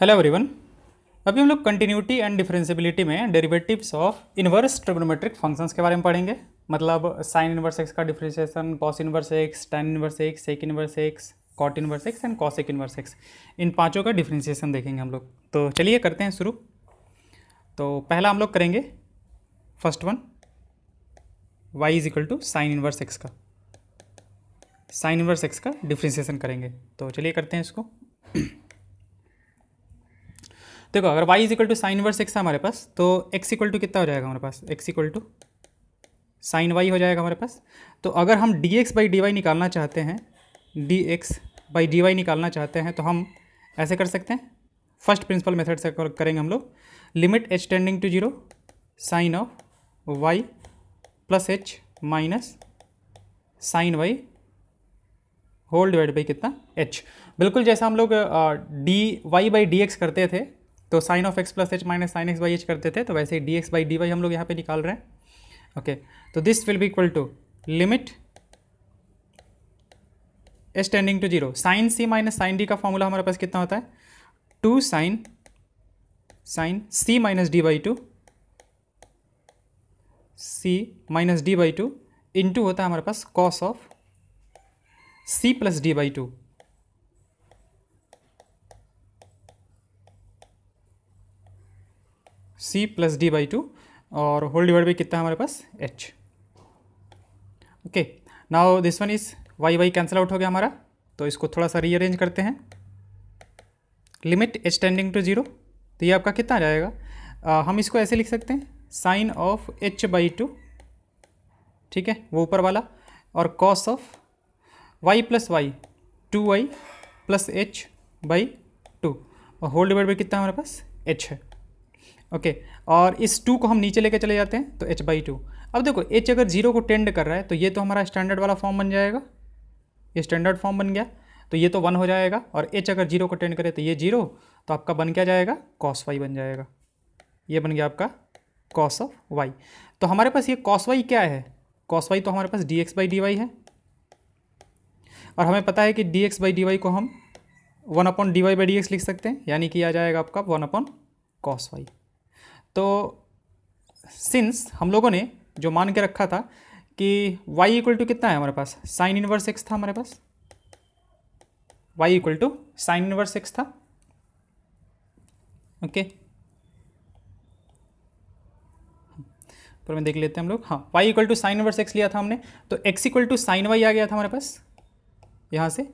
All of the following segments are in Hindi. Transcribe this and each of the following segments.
हेलो एवरीवन अभी हम लोग कंटिन्यूटी एंड डिफरेंसिबिलिटी में derivatives of inverse trigonometric functions के बारे में पढ़ेंगे मतलब साइन इन्वर्स एक्स का differentiation cos inverse X tan inverse X sec inverse X cot inverse X and cosec inverse X इन पाँचों का डिफरेंशिएशन देखेंगे हम लोग तो चलिए करते हैं शुरू तो पहला हम लोग करेंगे first one Y is equal to sine inverse x का साइन इनवर्स एक्स का डिफ्रेंशिएशन करेंगे तो चलिए करते हैं इसको देखो अगर Y is equal to sine inverse X हमारे पास तो एक्स इक्वल टू कितना हो जाएगा हमारे पास X equal to sine Y हो जाएगा हमारे पास तो अगर हम D x by D Y निकालना चाहते हैं D x by D Y निकालना चाहते हैं तो हम ऐसे कर सकते हैं फर्स्ट प्रिंसिपल मेथड से करेंगे हम लोग limit H tending to zero sign of Y plus H minus sign Y whole divide by कितना एच बिल्कुल जैसा हम लोग D Y by D X करते थे तो sine of X plus H minus sine X by H करते थे तो वैसे ही D x by D Y हम लोग यहाँ पे निकाल रहे हैं ओके तो this will be equal to limit s tending to zero sine C minus sine D का फॉर्मूला हमारे पास कितना होता है two sine sine C minus D by two C minus D by two into होता है हमारे पास cos of C plus D by two C plus D by two और होल डिवाइड बाई कितना हमारे पास H okay now this one is Y Y cancel out हो गया हमारा तो इसको थोड़ा सा रीअरेंज करते हैं limit H tending to zero तो ये आपका कितना आ जाएगा आ, हम इसको ऐसे लिख सकते हैं sine of H by two ठीक है वो ऊपर वाला और cos of Y plus Y two Y plus H by two और होल डिवाइड बाई कितना हमारे पास एच है ओके और इस टू को हम नीचे लेके चले जाते हैं तो एच बाई टू अब देखो एच अगर जीरो को टेंड कर रहा है तो ये तो हमारा स्टैंडर्ड वाला फॉर्म बन जाएगा ये स्टैंडर्ड फॉर्म बन गया तो ये तो वन हो जाएगा और एच अगर जीरो को टेंड करे तो ये जीरो तो आपका बन क्या जाएगा कॉस वाई बन जाएगा ये बन गया आपका कॉस ऑफ वाई तो हमारे पास ये कॉस वाई क्या है कॉस वाई तो हमारे पास D x by D Y है और हमें पता है कि D x by D Y को हम one upon D Y by D X लिख सकते हैं यानी कि आ जाएगा आपका वन अपॉन कॉस वाई तो सिंस हम लोगों ने जो मान के रखा था कि y इक्वल टू कितना है हमारे पास साइन इनवर्स एक्स था हमारे पास y equal to sine inverse x था ओके okay. पर मैं देख लेते हैं हम लोग हाँ y equal to sine inverse X लिया था हमने तो x equal to sine Y आ गया था हमारे पास यहाँ से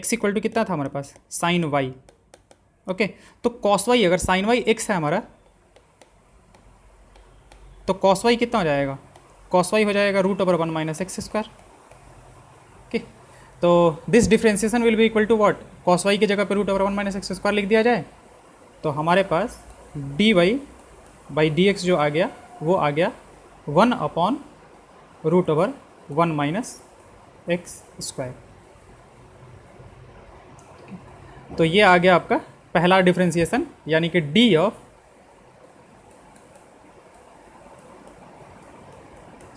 x इक्वल टू कितना था हमारे पास साइन वाई ओके तो कॉस वाई अगर साइन वाई एक्स है हमारा तो कॉस वाई कितना हो जाएगा कॉस वाई हो जाएगा root over one minus X square okay तो दिस डिफ्रेंसिएशन विल भी equal to what cos Y की जगह पर root over one minus X square लिख दिया जाए तो हमारे पास D Y by D x जो आ गया वो आ गया one upon root over one minus X square तो ये आ गया आपका पहला डिफ्रेंसिएशन यानी कि D of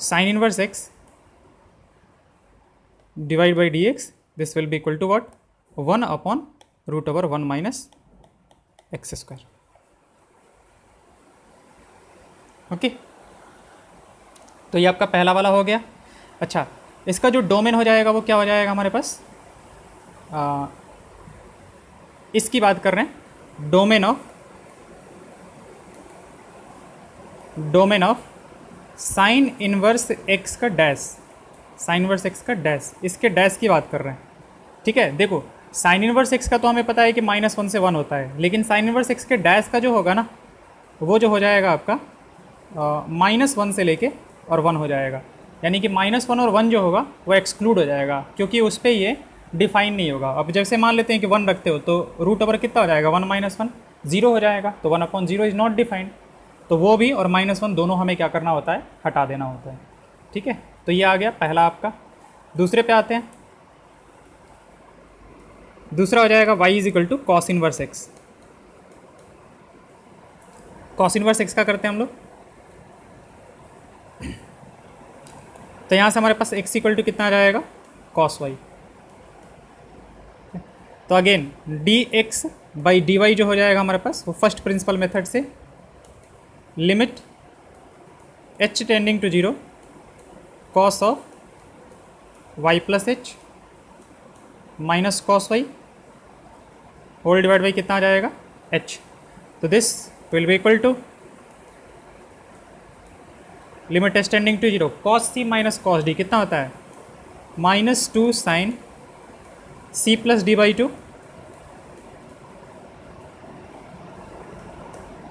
sine inverse X divide by D X this will be equal to what one upon root over one minus X square okay तो ये आपका पहला वाला हो गया अच्छा इसका जो डोमेन हो जाएगा वो क्या हो जाएगा हमारे पास आ, इसकी बात कर रहे हैं domain of domain of sine inverse x का डैश साइन इनवर्स एक्स का डैश इसके डैश की बात कर रहे हैं ठीक है देखो साइन इनवर्स एक्स का तो हमें पता है कि माइनस वन से वन होता है लेकिन साइन इनवर्स एक्स के डैश का जो होगा ना वो जो हो जाएगा आपका माइनस वन से लेके और वन हो जाएगा यानी कि माइनस वन और वन जो होगा वो एक्सक्लूड हो जाएगा क्योंकि उस पर ये डिफाइन नहीं होगा अब जैसे मान लेते हैं कि वन रखते हो तो रूट ओवर कितना हो जाएगा वन माइनस वन जीरो हो जाएगा तो one upon zero is not defined तो वो भी और माइनस वन दोनों हमें क्या करना होता है हटा देना होता है ठीक है तो ये आ गया पहला आपका दूसरे पे आते हैं दूसरा हो जाएगा Y is equal to cos inverse X cos inverse x का करते हैं हम लोग तो यहाँ से हमारे पास एक्स इक्वल टू कितना आ जाएगा कॉस वाई तो again D x by D Y जो हो जाएगा हमारे पास वो फर्स्ट प्रिंसिपल मेथड से limit h tending to 0 cos of y plus h minus cos Y whole divide by कितना आ जाएगा एच तो this will be equal to limit tending to zero cos C minus cos D कितना होता है minus two sign C plus D by two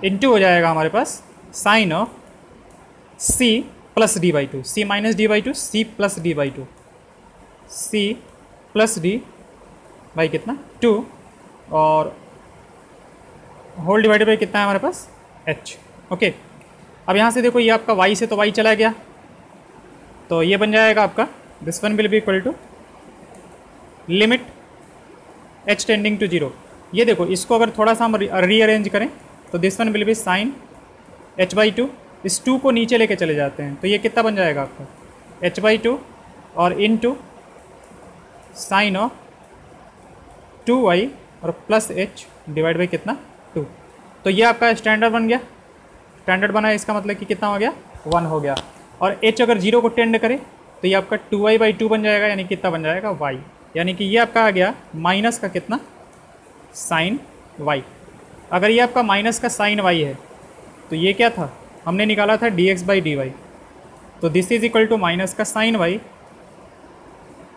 into हो जाएगा हमारे पास sine of C plus D by two C minus D by two C plus D by two C plus D by कितना टू और होल डिवाइडेड बाई कितना है हमारे पास एच ओके अब यहाँ से देखो ये आपका वाई से तो वाई चला गया तो ये बन जाएगा आपका this one will be equal to limit H tending to zero ये देखो इसको अगर थोड़ा सा हम रीअरेंज करें तो this one will be sine H by two इस टू को नीचे लेके चले जाते हैं तो ये कितना बन जाएगा आपका एच बाई टू और into sine of two Y और प्लस एच डिवाइड बाई कितना टू तो ये आपका स्टैंडर्ड बन गया स्टैंडर्ड बना इसका मतलब कि कितना हो गया वन हो गया और एच अगर जीरो को टेंड करें तो ये आपका टू वाई बाई टू बन जाएगा यानी कितना बन जाएगा वाई यानी कि ये आपका आ गया माइनस का कितना साइन वाई अगर ये आपका माइनस का साइन वाई है तो ये क्या था हमने निकाला था D x by D Y तो this is equal to minus का साइन वाई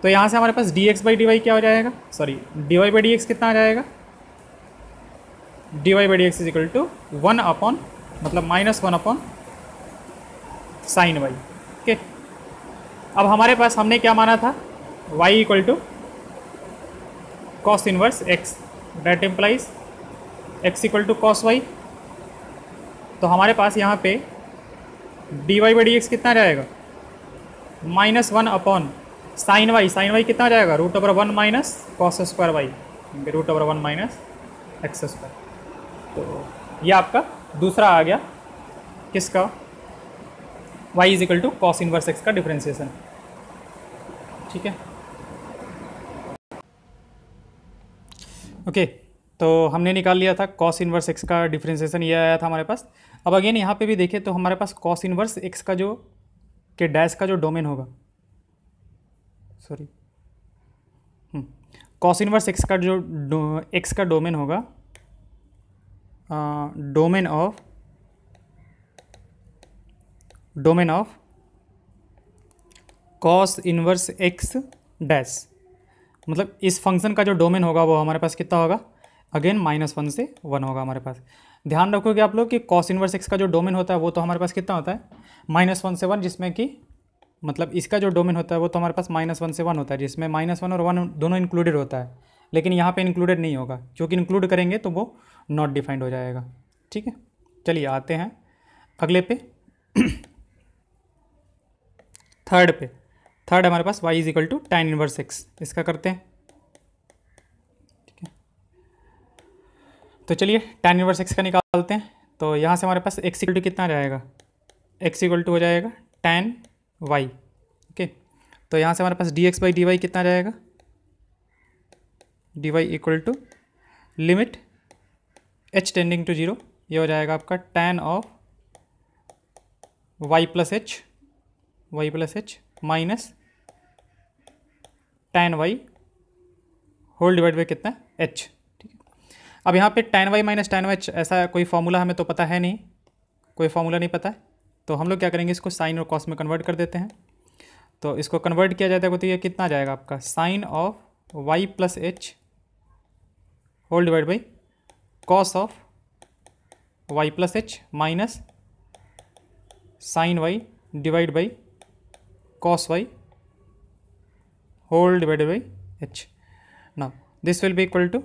तो यहाँ से हमारे पास D x by D Y क्या हो जाएगा sorry D Y by D x कितना आ जाएगा D Y by D X is equal to one upon मतलब minus one upon sine Y okay अब हमारे पास हमने क्या माना था Y equal to cos inverse ex date implies X equal to cos Y तो हमारे पास यहाँ पे D Y by D x कितना जाएगा minus one upon sine Y sine Y कितना जाएगा root over one minus cos square Y root over one minus X square तो ये आपका दूसरा आ गया किसका Y is equal to cos inverse x का डिफ्रेंसिएशन ठीक है ओके okay. तो हमने निकाल लिया था कॉस इन्वर्स एक्स का डिफ्रेंसिएशन ये आया था हमारे पास अब अगेन यहाँ पे भी देखें तो हमारे पास कॉस इन्वर्स एक्स का जो के डैश का जो डोमेन होगा सॉरी कॉस इन्वर्स एक्स का जो एक्स का डोमेन होगा domain of domain of cos inverse X dash मतलब इस फंक्शन का जो डोमेन होगा वो हमारे पास कितना होगा अगेन माइनस वन से वन होगा हमारे पास ध्यान रखोगे आप लोग कि कॉस इनवर्स एक्स का जो डोमेन होता है वो तो हमारे पास कितना होता है माइनस वन से वन जिसमें कि मतलब इसका जो डोमेन होता है वो तो हमारे पास माइनस वन से वन होता है जिसमें माइनस वन और वन दोनों इंक्लूडेड होता है लेकिन यहाँ पे इंक्लूडेड नहीं होगा क्योंकि इंक्लूड करेंगे तो वो नॉट डिफाइंड हो जाएगा ठीक है चलिए आते हैं अगले पे थर्ड पे थर्ड हमारे पास Y is equal to tan inverse X इसका करते हैं तो चलिए टेन इनवर्स एक्स का निकालते हैं तो यहाँ से हमारे पास एक्स इक्वल टू कितना जाएगा एक्स इक्वल टू हो जाएगा टेन वाई ओके तो यहाँ से हमारे पास D x by D y कितना जाएगा D y equal to limit H tending to zero ये हो जाएगा आपका tan of Y plus h y plus H minus tan y whole divide by कितना एच अब यहाँ पे tan y minus tan y ऐसा कोई फॉर्मूला हमें तो पता है नहीं कोई फॉर्मूला नहीं पता है तो हम लोग क्या करेंगे इसको साइन और कॉस में कन्वर्ट कर देते हैं तो इसको कन्वर्ट किया जाता है तो ये कितना जाएगा आपका sin of Y plus h whole divide by cos of Y plus H minus sign y divide by cos Y whole divide by h ना this will be equal to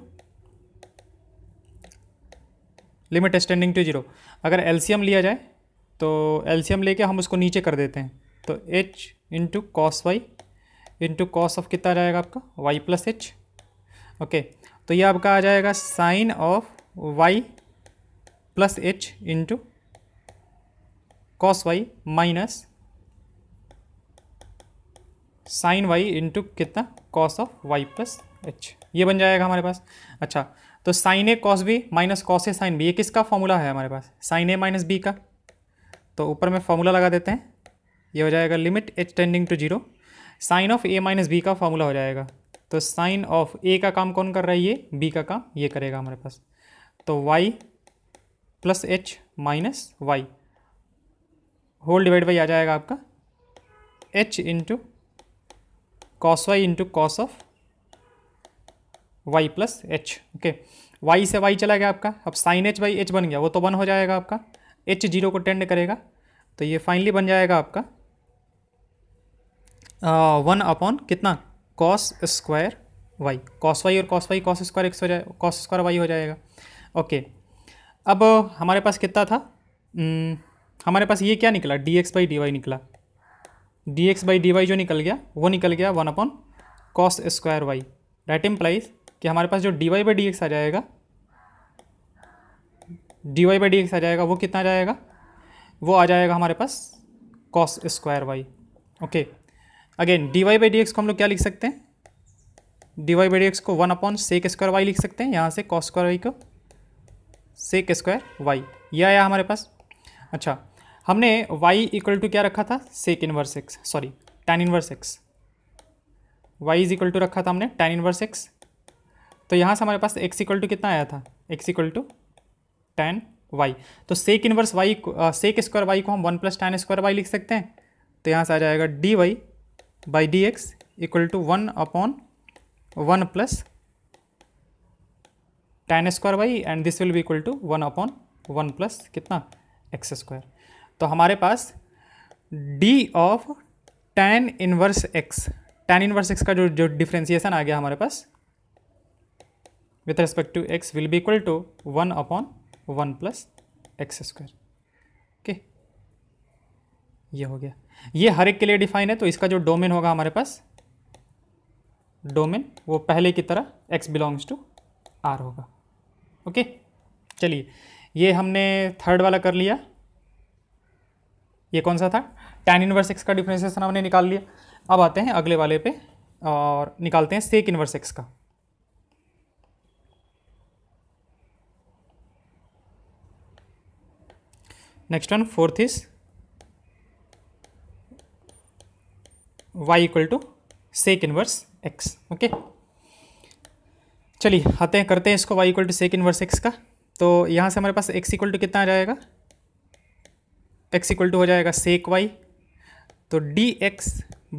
limit extending to zero अगर एलसीएम लिया जाए तो एलसीएम लेके हम उसको नीचे कर देते हैं तो h into cos y into cos of कितना जाएगा आपका वाई प्लस एच ओके तो ये आपका आ जाएगा sign of Y plus h into cos y minus sign y into कितना cos of Y plus h ये बन जाएगा हमारे पास अच्छा तो sin a cos b minus cos a sign b ये किसका फॉर्मूला है हमारे पास साइन ए माइनस बी का तो ऊपर में फॉर्मूला लगा देते हैं ये हो जाएगा limit H tending to zero sign of a minus b का फॉर्मूला हो जाएगा तो साइन ऑफ ए का काम कौन कर रहा है ये बी का काम ये करेगा हमारे पास तो y plus H minus y whole divide by आ जाएगा आपका h into cos y into cos of Y plus h okay y से वाई चला गया आपका अब साइन एच बाई एच बन गया वो तो वन हो जाएगा आपका एच जीरो को टेंड करेगा तो ये फाइनली बन जाएगा आपका वन अपॉन कितना cos square y cos y और cos y cos square x हो जाए कॉस स्क्वायर वाई हो जाएगा ओके अब हमारे पास कितना था हम्म, हमारे पास ये क्या निकला d x by D y निकला d x by D Y जो निकल गया वो निकल गया one upon cos square y that implies कि हमारे पास जो d Y by D x आ जाएगा D Y by D x आ जाएगा वो कितना जाएगा वो आ जाएगा हमारे पास cos square y okay again d Y by D x को हम लोग क्या लिख सकते हैं d Y by D x को one upon sec square y लिख सकते हैं यहाँ से कॉस स्क्वायर वाई को सेक स्क्वायर वाई ये आया हमारे पास अच्छा हमने y इक्वल टू क्या रखा था sec inverse x sorry tan inverse x y is equal to रखा था हमने टेन इनवर्स एक्स तो यहाँ से हमारे पास एक्स इक्वल टू कितना आया था x equal to tan y तो sec inverse y sec square y को हम one plus tan square y लिख सकते हैं तो यहाँ से आ जाएगा D Y by D x equal to one upon one plus tan square y and this will भी equal to one upon one plus कितना एक्स स्क्वायर तो हमारे पास d of tan inverse x tan inverse x का जो जो डिफ्रेंसिएशन आ गया हमारे पास with respect to x will be equal to 1 upon 1 plus x square okay ये हो गया ये हर एक के लिए डिफाइन है तो इसका जो डोमेन होगा हमारे पास डोमेन वो पहले की तरह x belongs to R okay ओके चलिए ये हमने थर्ड वाला कर लिया ये कौन सा था टेन इनवर्स एक्स का डिफ्रेंसिएशन हमने निकाल लिया अब आते हैं अगले वाले पे और निकालते हैं सेक इनवर्स एक्स का next one fourth is y equal to sec inverse x okay चलिए आते हैं करते हैं इसको y equal to sec inverse x का तो यहाँ से हमारे पास एक्स इक्वल टू कितना आ जाएगा एक्स इक्वल टू हो जाएगा सेक वाई तो d x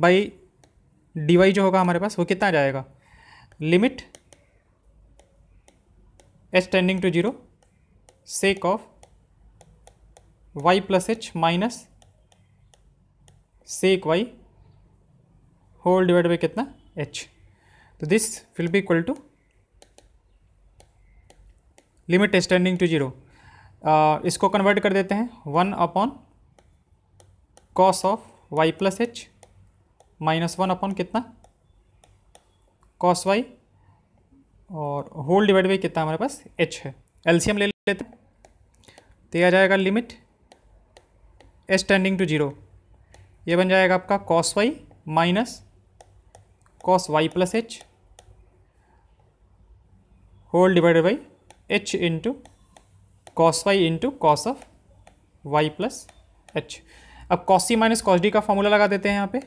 by D Y जो होगा हमारे पास वो कितना आ जाएगा limit H tending to zero sec of Y plus H minus sec y whole divide by कितना एच तो this will be equal to limit extending to zero इसको कन्वर्ट कर देते हैं one upon cos of Y plus H minus one upon कितना कॉस वाई और होल डिवाइड बाई कितना हमारे पास एच है एलसीएम ले लेते हैं तो आ जाएगा limit s tending to zero ये बन जाएगा आपका cos y minus cos y plus h whole divided by h into cos y into cos of Y plus h अब कॉस सी माइनस कॉस डी का फॉर्मूला लगा देते हैं यहाँ पे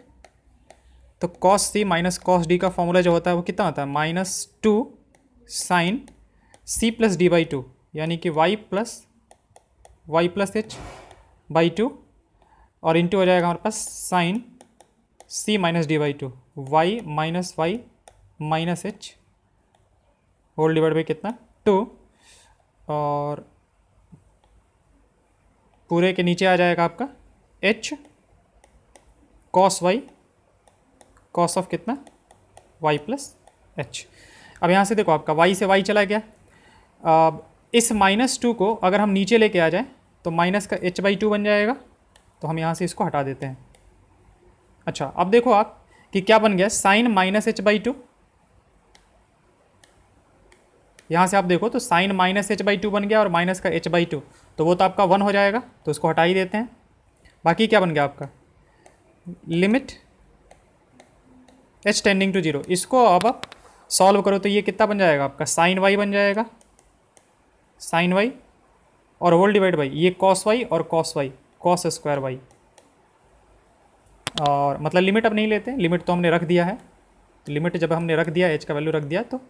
तो कॉस सी माइनस कॉस डी का फॉर्मूला जो होता है वो कितना होता है minus two sign C plus D by two यानी कि y plus y plus H by two और इंटू हो जाएगा हमारे पास sin C minus D by two y minus y minus h whole divide by कितना टू और पूरे के नीचे आ जाएगा आपका h cos y cos of कितना वाई प्लस एच अब यहाँ से देखो आपका वाई से वाई चला गया अब इस माइनस टू को अगर हम नीचे लेके आ जाए तो माइनस का एच बाई टू बन जाएगा तो हम यहाँ से इसको हटा देते हैं अच्छा अब देखो आप कि क्या बन गया sin minus h by two यहाँ से आप देखो तो sin minus h by two बन गया और माइनस का एच बाई टू तो वो तो आपका वन हो जाएगा तो उसको हटा ही देते हैं बाकी क्या बन गया आपका limit H tending to zero इसको अब आप सॉल्व करो तो ये कितना बन जाएगा आपका साइन वाई बन जाएगा साइन वाई और होल डिवाइड बाई ये कॉस वाई और cos y cos square y और मतलब लिमिट अब नहीं लेते लिमिट तो हमने रख दिया है लिमिट जब हमने रख दिया एच का वैल्यू रख दिया तो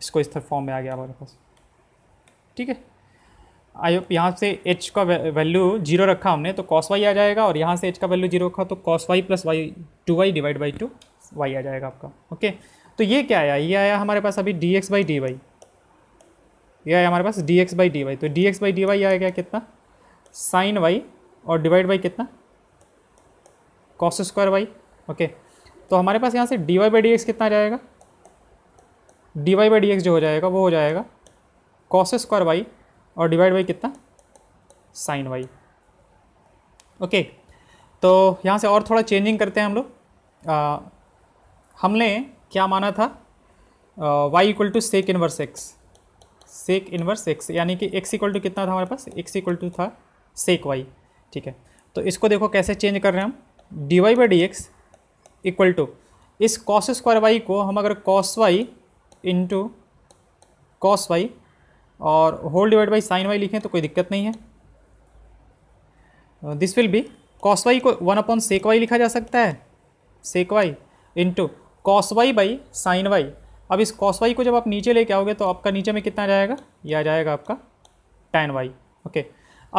इसको इस तरह फॉर्म में आ गया हमारे पास ठीक है आई होप यहाँ से एच का वैल्यू जीरो रखा हमने तो कॉस वाई आ जाएगा और यहाँ से एच का वैल्यू जीरो रखा तो cos y plus Y two y divide by two y आ जाएगा आपका ओके तो ये क्या आया ये आया हमारे पास अभी d x by D y ये आया हमारे पास D x by D Y तो d x by D y आ गया कितना साइन वाई और डिवाइड बाई कितना कॉस स्क्वायर वाई ओके तो हमारे पास यहाँ से d Y by D x कितना जाएगा D Y by D x जो हो जाएगा वो हो जाएगा कॉस स्क्वायर वाई और डिवाइड बाई कितना साइन वाई ओके तो यहाँ से और थोड़ा चेंजिंग करते हैं हम लोग हमने क्या माना था Y equal to sec inverse x sec inverse x यानी कि एक्स इक्वल टू कितना था हमारे पास एक्स इक्वल टू था सेक वाई ठीक है तो इसको देखो कैसे चेंज कर रहे हैं हम d Y by D x equal to इस कॉस स्क्वायर वाई को हम अगर cos y into cos y और whole divide by sign y लिखें तो कोई दिक्कत नहीं है this will be cos y को वन अपॉन सेक वाई लिखा जा सकता है sec y into cos y by sign y अब इस कॉस वाई को जब आप नीचे लेके आओगे तो आपका नीचे में कितना जाएगा यह आ जाएगा आपका टेन वाई ओके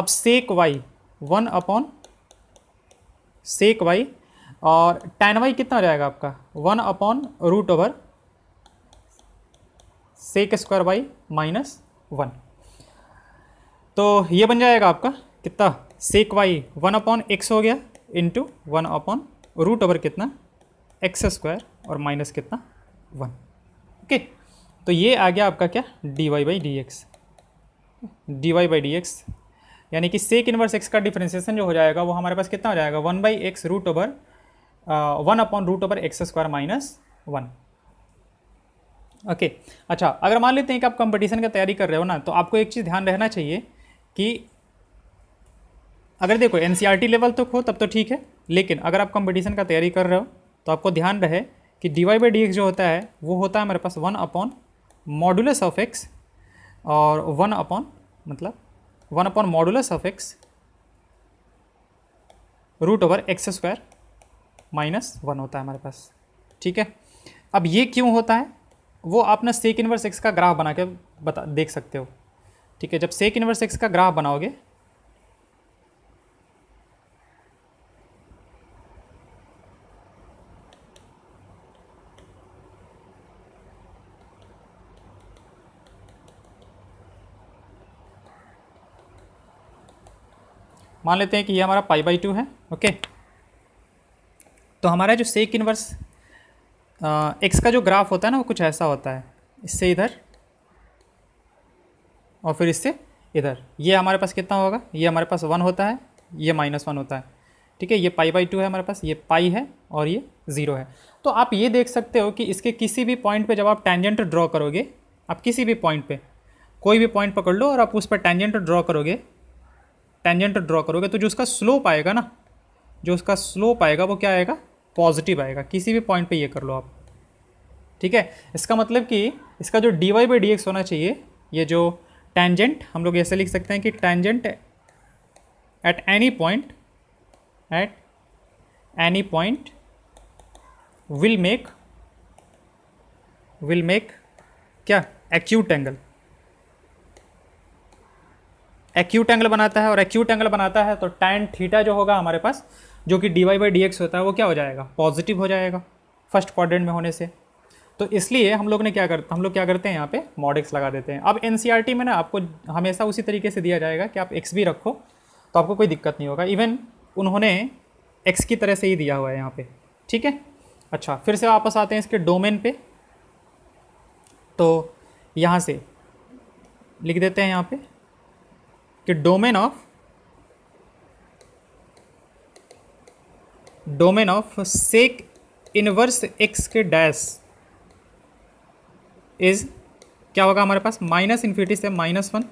अब sec y one upon sec y और टेन वाई कितना जाएगा आपका one upon root over sec square y minus one तो ये बन जाएगा आपका कितना sec y one upon x हो गया into one upon root over कितना एक्स स्क्वायर और माइनस कितना वन ओके तो ये आ गया आपका क्या d Y by D x d Y by D x यानी कि सेक इनवर्स एक्स का डिफ्रेंसिएशन जो हो जाएगा वो हमारे पास कितना हो जाएगा one by x root over one upon root over x square minus one okay अच्छा अगर मान लेते हैं कि आप कंपटीशन का तैयारी कर रहे हो ना तो आपको एक चीज़ ध्यान रहना चाहिए कि अगर देखो एन लेवल तक तो हो तब तो ठीक है लेकिन अगर आप कंपटीशन का तैयारी कर रहे हो तो आपको ध्यान रहे कि d Y by D x जो होता है वो होता है मेरे पास one upon modulus of x और वन अपॉन मतलब one upon modulus of x root over x square minus one होता है हमारे पास ठीक है अब ये क्यों होता है वो आपने सेक इन्वर्स एक्स का ग्राफ बना के बता देख सकते हो ठीक है जब सेक इन्वर्स एक्स का ग्राफ बनाओगे मान लेते हैं कि ये हमारा पाई बाई टू है ओके तो हमारा जो सेक इनवर्स एक्स का जो ग्राफ होता है ना वो कुछ ऐसा होता है इससे इधर और फिर इससे इधर ये हमारे पास कितना होगा ये हमारे पास वन होता है ये माइनस वन होता है ठीक है ये पाई बाई टू है हमारे पास ये पाई है और ये ज़ीरो है तो आप ये देख सकते हो कि इसके किसी भी पॉइंट पे जब आप टेंजेंट ड्रॉ करोगे आप किसी भी पॉइंट पे कोई भी पॉइंट पकड़ लो और आप उस पर टेंजेंट ड्रॉ करोगे टेंजेंट ड्रॉ करोगे तो जो उसका स्लोप आएगा ना जो उसका स्लोप आएगा वो क्या आएगा पॉजिटिव आएगा किसी भी पॉइंट पे ये कर लो आप ठीक है इसका मतलब कि इसका जो d Y by D x होना चाहिए ये जो टेंजेंट हम लोग ऐसे लिख सकते हैं कि tangent at any point at any point will make will make क्या एक्यूट एंगल एक्यूट एंगल बनाता है और एक्यूट एंगल बनाता है तो टैन थीटा जो होगा हमारे पास जो कि d Y by D x होता है वो क्या हो जाएगा पॉजिटिव हो जाएगा फर्स्ट क्वाड्रेंट में होने से तो इसलिए हम लोग ने क्या कर हम लोग क्या करते हैं यहाँ पे मॉडिक्स लगा देते हैं अब एन e में ना आपको हमेशा उसी तरीके से दिया जाएगा कि आप एक्स भी रखो तो आपको कोई दिक्कत नहीं होगा इवन उन्होंने एक्स की तरह से ही दिया हुआ है यहाँ पे ठीक है अच्छा फिर से वापस आते हैं इसके डोमेन पे तो यहाँ से लिख देते हैं यहाँ पे कि domain of domain of sec inverse x के डैश इज क्या होगा हमारे पास माइनस इन्फिनिटी से माइनस वन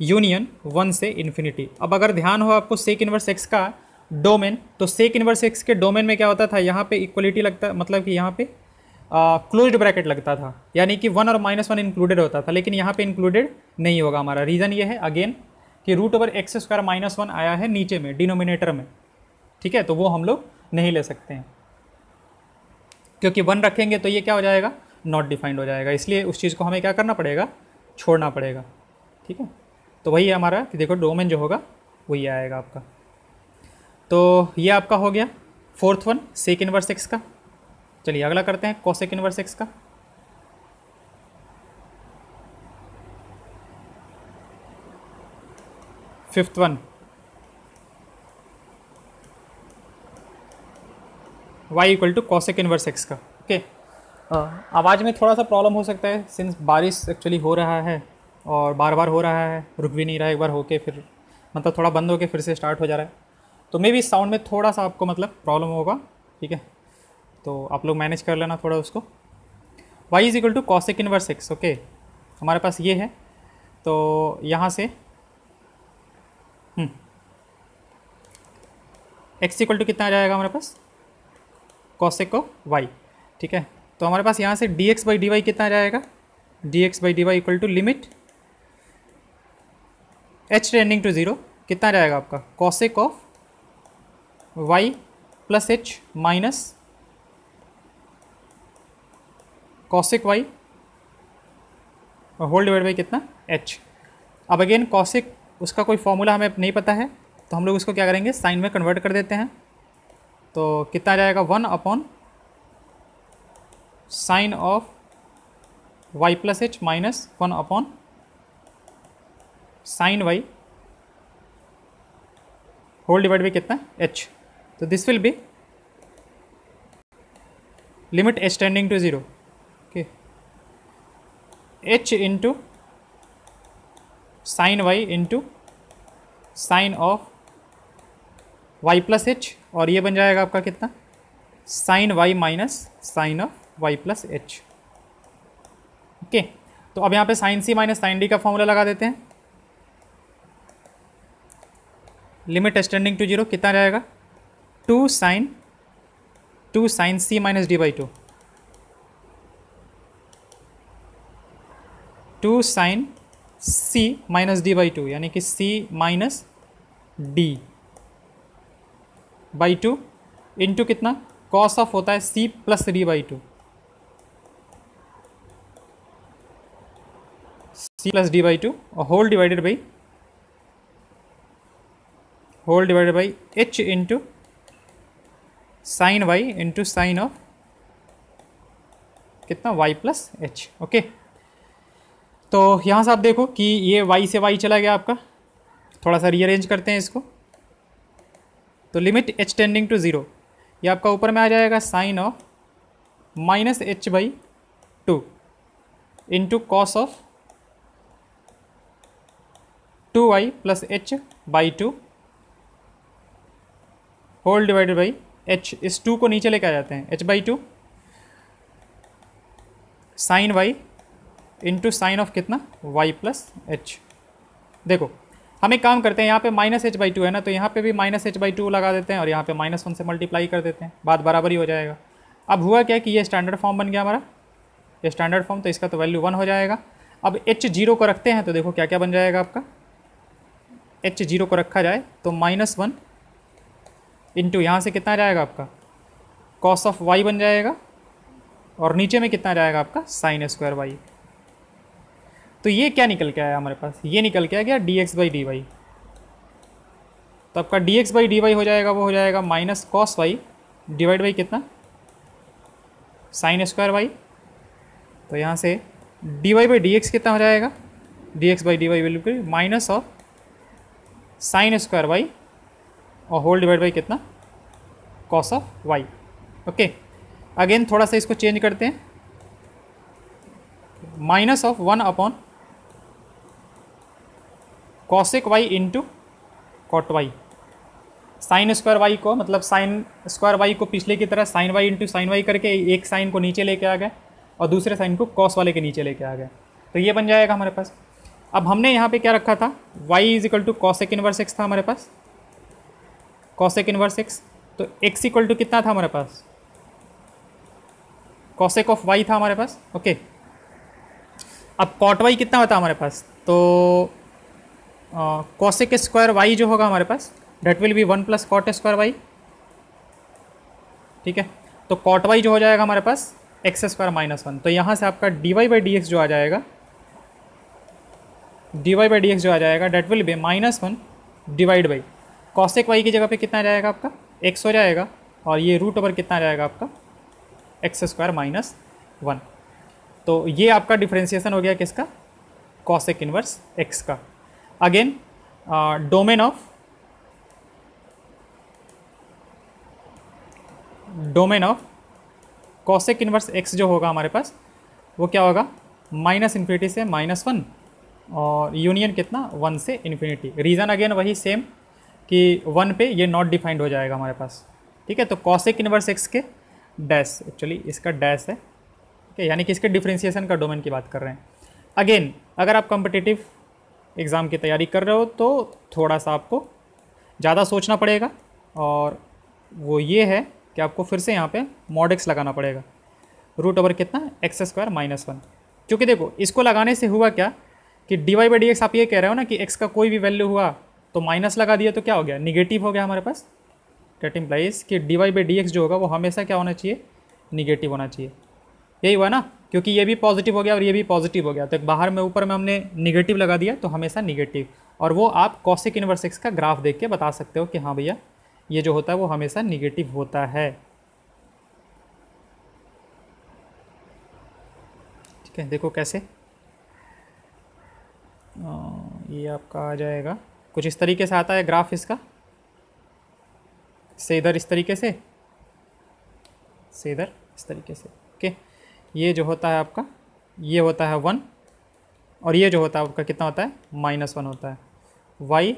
यूनियन वन से इन्फिनिटी अब अगर ध्यान हो आपको सेक इनवर्स एक्स का डोमेन तो सेक इनवर्स एक्स के डोमेन में क्या होता था यहाँ पे इक्वलिटी लगता मतलब कि यहाँ पे क्लोज ब्रैकेट लगता था यानी कि वन और माइनस वन इंक्लूडेड होता था लेकिन यहाँ पे इंक्लूडेड नहीं होगा हमारा रीज़न ये है अगेन कि root over x square minus one आया है नीचे में डिनोमिनेटर में ठीक है तो वो हम लोग नहीं ले सकते हैं क्योंकि वन रखेंगे तो ये क्या हो जाएगा नॉट डिफाइंड हो जाएगा इसलिए उस चीज़ को हमें क्या करना पड़ेगा छोड़ना पड़ेगा ठीक है तो वही है हमारा कि देखो डोमेन जो होगा वही आएगा आपका तो ये आपका हो गया fourth one sec inverse x का चलिए अगला करते हैं कौशिक इनवर्स एक्स का fifth one y equal to cosec inverse x का ओके okay. आवाज़ में थोड़ा सा प्रॉब्लम हो सकता है सिंस बारिश एक्चुअली हो रहा है और बार बार हो रहा है रुक भी नहीं रहा है एक बार होके फिर मतलब थोड़ा बंद होके फिर से स्टार्ट हो जा रहा है तो मे भी साउंड में थोड़ा सा आपको मतलब प्रॉब्लम होगा ठीक है तो आप लोग मैनेज कर लेना थोड़ा उसको y is equal to cosec inverse x okay हमारे पास ये है तो यहाँ से एक्स इक्वल टू कितना आ जाएगा हमारे पास कॉसेक को वाई ठीक है तो हमारे पास यहाँ से d x by D y कितना आ जाएगा d x by D y equal to limit H tending to zero कितना आ जाएगा आपका cosec of Y plus H minus cosec y और होल डिवाइड बाई कितना एच अब अगेन कॉसिक उसका कोई फॉर्मूला हमें नहीं पता है तो हम लोग उसको क्या करेंगे साइन में कन्वर्ट कर देते हैं तो कितना आ जाएगा one upon sine of Y plus H minus one upon sine Y whole divide by कितना एच तो this will be limit H tending to zero h into sine y into sine of Y plus h और ये बन जाएगा आपका कितना sign y minus sine of Y plus h okay तो अब यहाँ पे साइन सी माइनस साइन डी का फॉर्मूला लगा देते हैं लिमिट एक्सटेंडिंग टू जीरो कितना रहेगा two sine two sign C minus D by two two sign C minus D by two यानी कि c minus D by two into कितना कॉस ऑफ होता है c plus D by two C plus D by two और whole divided by whole divided by h into sine y into sine of कितना वाई प्लस एच ओके तो यहाँ से आप देखो कि ये वाई से वाई चला गया आपका थोड़ा सा रीअरेंज करते हैं इसको तो limit H tending to zero ये आपका ऊपर में आ जाएगा sign of minus h by two into cos of two Y plus H by two whole divided by h इस टू को नीचे लेके आ जाते हैं h by two sine y into sine of कितना वाई प्लस एच देखो हम एक काम करते हैं यहाँ पे माइनस एच बाई टू है ना तो यहाँ पे भी माइनस एच बाई टू लगा देते हैं और यहाँ पे माइनस वन से मल्टीप्लाई कर देते हैं बात बराबर ही हो जाएगा अब हुआ क्या कि ये स्टैंडर्ड फॉर्म बन गया हमारा ये स्टैंडर्ड फॉर्म तो इसका तो वैल्यू वन हो जाएगा अब एच जीरो को रखते हैं तो देखो क्या क्या बन जाएगा आपका एच जीरो को रखा जाए तो माइनस वन इंटू यहाँ से कितना जाएगा आपका कॉस ऑफ वाई बन जाएगा और नीचे में कितना जाएगा आपका साइन स्क्वायर वाई तो ये क्या निकल के आया हमारे पास ये निकल के आ गया d x by D Y तो आपका d x by D y हो जाएगा वो हो जाएगा minus cos y divide by कितना साइन स्क्वायर वाई तो यहाँ से d Y by D x कितना हो जाएगा d x by D y बिल्कुल minus of sine square y और होल डिवाइड बाई कितना cos of y okay again थोड़ा सा इसको चेंज करते हैं minus of one upon cosec y into cot y sine square y को मतलब साइन स्क्वायर वाई को पिछले की तरह sine y into sine y करके एक साइन को नीचे लेके आ गए और दूसरे साइन को कॉस वाले के नीचे लेके आ गए तो ये बन जाएगा हमारे पास अब हमने यहाँ पे क्या रखा था y is equal to cosec inverse x था हमारे पास कॉशिक इनवर्स एक्स तो x इक्वल टू कितना था हमारे पास कॉशिक ऑफ y था हमारे पास ओके अब कॉट वाई कितना होता हमारे पास तो कॉसिक स्क्वायर वाई जो होगा हमारे पास that will be one plus cot square y ठीक है तो कॉट वाई जो हो जाएगा हमारे पास एक्स स्क्वायर माइनस वन तो यहाँ से आपका d Y by D x जो आ जाएगा D Y by D x जो आ जाएगा that will be minus one divide by cosec y की जगह पे कितना जाएगा आपका एक्स हो जाएगा और ये रूट ओवर कितना जाएगा आपका एक्स स्क्वायर माइनस वन तो ये आपका डिफ्रेंसिएशन हो गया किसका कॉसेक इनवर्स एक्स का again uh, domain of domain of cosec inverse x जो होगा हमारे पास वो क्या होगा माइनस इन्फिनिटी से माइनस वन और यूनियन कितना वन से इन्फिनिटी रीज़न अगेन वही सेम कि वन पे ये नॉट डिफाइंड हो जाएगा हमारे पास ठीक है तो कॉसेक इनवर्स एक्स के डैश एक्चुअली इसका डैश है ठीक है यानी कि इसके डिफ्रेंसीसन का डोमेन की बात कर रहे हैं अगेन अगर आप कॉम्पिटिटिव एग्ज़ाम की तैयारी कर रहे हो तो थोड़ा सा आपको ज़्यादा सोचना पड़ेगा और वो ये है कि आपको फिर से यहाँ पे एक्स लगाना पड़ेगा रूट ओवर कितना एक्स स्क्वायर माइनस वन क्योंकि देखो इसको लगाने से हुआ क्या कि d Y by D x आप ये कह रहे हो ना कि एक्स का कोई भी वैल्यू हुआ तो माइनस लगा दिया तो क्या हो गया निगेटिव हो गया हमारे पास डेट इम्प्लाइज कि d Y by D x जो होगा वो हमेशा क्या होना चाहिए निगेटिव होना चाहिए यही हुआ ना क्योंकि ये भी पॉजिटिव हो गया और ये भी पॉजिटिव हो गया तो बाहर में ऊपर में हमने निगेटिव लगा दिया तो हमेशा निगेटिव और वो आप कौशिक इनवर्स एक्स का ग्राफ देख के बता सकते हो कि हाँ भैया ये जो होता है वो हमेशा निगेटिव होता है ठीक है देखो कैसे ये आपका आ जाएगा कुछ इस तरीके से आता है ग्राफ इसका से इधर इस तरीके से से इधर इस तरीके से ओके okay. ये जो होता है आपका ये होता है वन और ये जो होता है आपका कितना होता है माइनस वन होता है वाई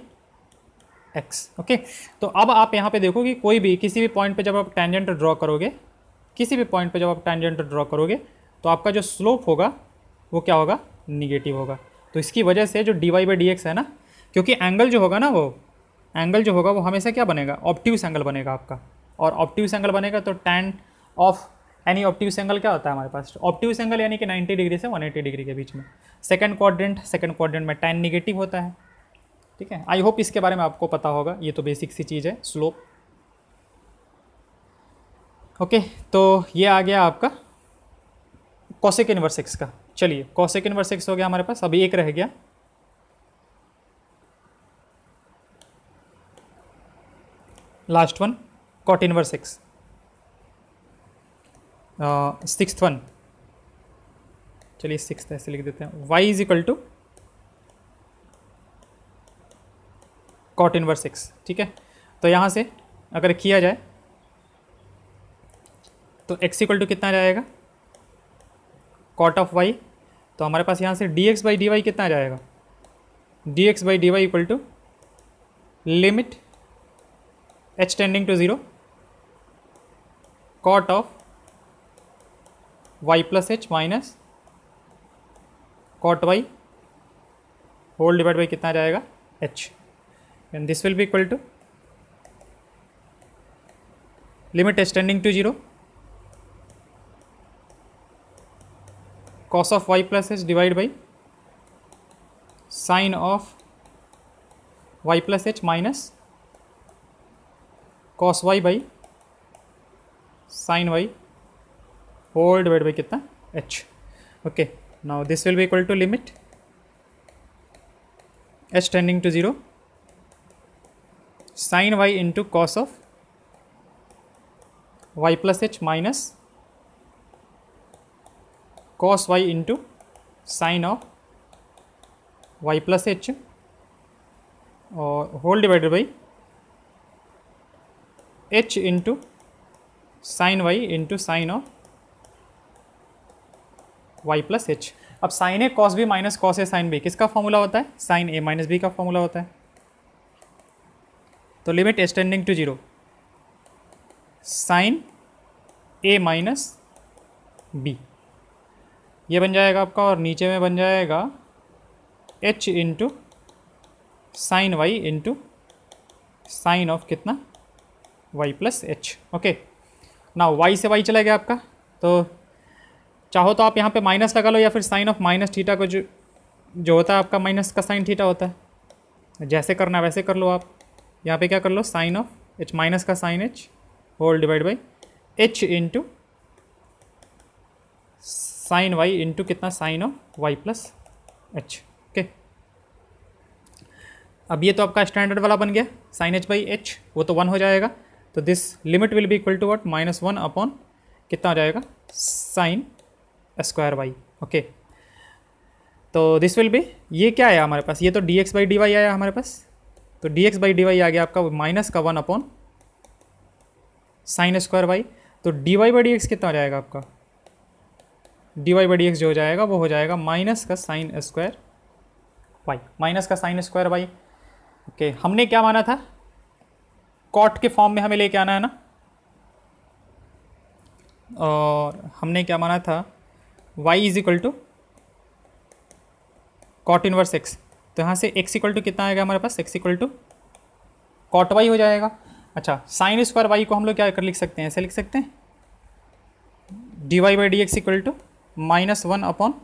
एक्स ओके तो अब आप यहाँ पे देखो कि कोई भी किसी भी पॉइंट पे जब आप टेंजेंट ड्रॉ करोगे किसी भी पॉइंट पे जब आप टेंजेंट ड्रॉ करोगे तो आपका जो स्लोप होगा वो क्या होगा निगेटिव होगा तो इसकी वजह से जो d Y by D x है ना क्योंकि एंगल जो होगा ना वो एंगल जो होगा वो हमेशा क्या बनेगा ऑप्टिव एंगल बनेगा आपका और ऑप्टिव एंगल बनेगा तो टेन ऑफ यानी ऑप्टिव्स एंगल क्या होता है हमारे पास ऑप्टिव्स एंगल यानी कि 90 डिग्री से 180 डिग्री के बीच में सेकंड क्वाड्रेंट सेकंड क्वाड्रेंट में टैन निगेटिव होता है ठीक है आई होप इसके बारे में आपको पता होगा ये तो बेसिक सी चीज़ है स्लोप ओके तो ये आ गया आपका कॉसिक इनवर्स एक्स का चलिए कॉसिक इनवर्स एक्स हो गया हमारे पास अभी एक रह गया last one cot inverse x six one चलिए सिक्स ऐसे लिख देते हैं y is equal to cot inverse six ठीक है तो यहाँ से अगर किया जाए तो एक्स इक्वल टू कितना जाएगा कॉट ऑफ वाई तो हमारे पास यहाँ से d x by D y कितना जाएगा d x by D y equal to limit H tending to zero cot of Y plus H minus cot y whole divide by कितना जाएगा h and this will be equal to limit extending to zero cos of y plus H divide by sine of y plus H minus cos y by sign Y whole divide by कितना H okay now this will be equal to limit H tending to zero sine y into cos of Y plus H minus cos y into sine of Y plus h और whole divided by h into sine y into sine of Y plus h अब sine a cos b minus cos a sign b किसका फॉर्मूला होता है साइन ए माइनस बी का फॉर्मूला होता है तो limit extending to zero sign a minus b ये बन जाएगा आपका और नीचे में बन जाएगा h into sine y into sine of कितना वाई प्लस एच ओके ना वाई से वाई चला गया आपका तो चाहो तो आप यहाँ पे माइनस लगा लो या फिर साइन ऑफ माइनस थीटा को जो जो होता है आपका माइनस का साइन थीटा होता है जैसे करना वैसे कर लो आप यहाँ पे क्या कर लो साइन ऑफ एच माइनस का sine h whole divide by h into sine y into कितना sine of Y plus h okay अब ये तो आपका स्टैंडर्ड वाला बन गया साइन एच बाई एच वो तो वन हो जाएगा तो this limit will be equal to what minus one upon कितना हो जाएगा साइन स्क्वायर वाई ओके तो दिस विल बी ये क्या आया हमारे पास ये तो d x by D y आया हमारे पास तो d x by D y आ गया आपका माइनस का one upon sine square y तो d Y by D x कितना हो जाएगा आपका d Y by D x जो हो जाएगा वो हो जाएगा माइनस का साइन स्क्वायर वाई माइनस का साइन स्क्वायर वाई ओके हमने क्या माना था कॉट के फॉर्म में हमें लेके आना है ना और हमने क्या माना था y is equal to cot inverse x तो यहाँ से x इक्वल टू कितना आएगा हमारे पास x equal to cot y हो जाएगा अच्छा साइन स्क्वायर वाई को हम लोग क्या कर लिख सकते हैं ऐसे लिख सकते हैं d Y by D x equal to minus one upon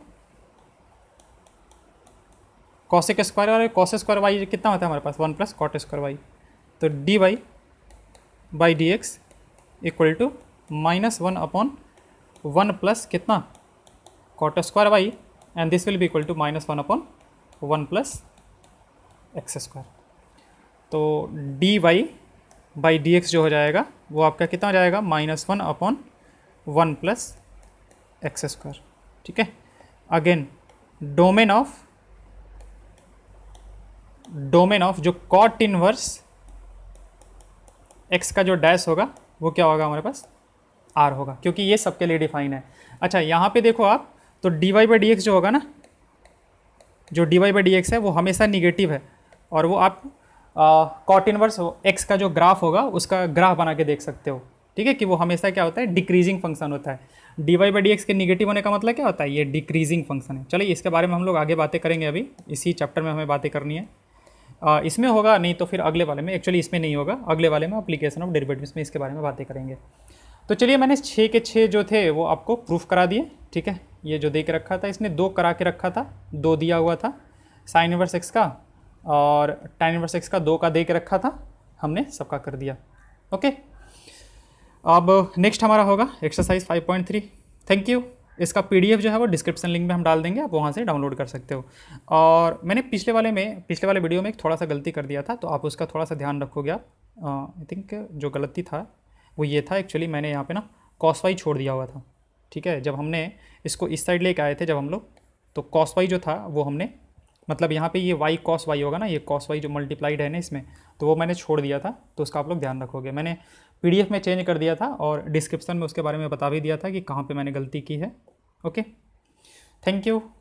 cosec square और कॉस स्क्वायर वाई कितना होता है हमारे पास one plus cot square y तो d Y by D x equal to minus one upon one plus कितना cot square y and this will be equal to minus 1 upon 1 plus x square तो d Y by D x जो हो जाएगा वो आपका कितना हो जाएगा minus one upon one plus x square ठीक है again domain of domain of जो कॉट इनवर्स एक्स का जो डैश होगा वो क्या होगा हमारे पास आर होगा क्योंकि ये सबके लिए डिफाइन है अच्छा यहाँ पे देखो आप तो d Y by D x जो होगा ना जो d Y by D x है वो हमेशा निगेटिव है और वो आप कॉट इनवर्स एक्स का जो ग्राफ होगा उसका ग्राफ बना के देख सकते हो ठीक है कि वो हमेशा क्या होता है डिक्रीजिंग फंक्शन होता है d Y by D x के निगेटिव होने का मतलब क्या होता है ये डिक्रीजिंग फंक्शन है चलिए इसके बारे में हम लोग आगे बातें करेंगे अभी इसी चैप्टर में हमें बातें करनी है आ, इसमें होगा नहीं तो फिर अगले वाले में एक्चुअली इसमें नहीं होगा अगले वाले में अप्लीकेशन ऑफ डेरिवेटिव्स में इसके बारे में बातें करेंगे तो चलिए मैंने छः के छः जो थे वो आपको प्रूफ करा दिए ठीक है ये जो देख रखा था इसने दो करा के रखा था दो दिया हुआ था साइन इनवर्स एक्स का और टाइन इनवर्स एक्स का दो का दे के रखा था हमने सबका कर दिया ओके अब नेक्स्ट हमारा होगा एक्सरसाइज 5.3 थैंक यू इसका पीडीएफ जो है वो डिस्क्रिप्शन लिंक में हम डाल देंगे आप वहाँ से डाउनलोड कर सकते हो और मैंने पिछले वाले में पिछले वाले वीडियो में एक थोड़ा सा गलती कर दिया था तो आप उसका थोड़ा सा ध्यान रखोगे आप आई थिंक जो गलती था वो ये था एक्चुअली मैंने यहाँ पे ना कॉसवाई छोड़ दिया हुआ था ठीक है जब हमने इसको इस साइड लेके आए थे जब हम लोग तो कॉस वाई जो था वो हमने मतलब यहाँ पे ये वाई कॉस वाई होगा ना ये कॉस वाई जो मल्टीप्लाइड है ना इसमें तो वो मैंने छोड़ दिया था तो उसका आप लोग ध्यान रखोगे मैंने पी में चेंज कर दिया था और डिस्क्रिप्सन में उसके बारे में बता भी दिया था कि कहाँ पर मैंने गलती की है ओके थैंक यू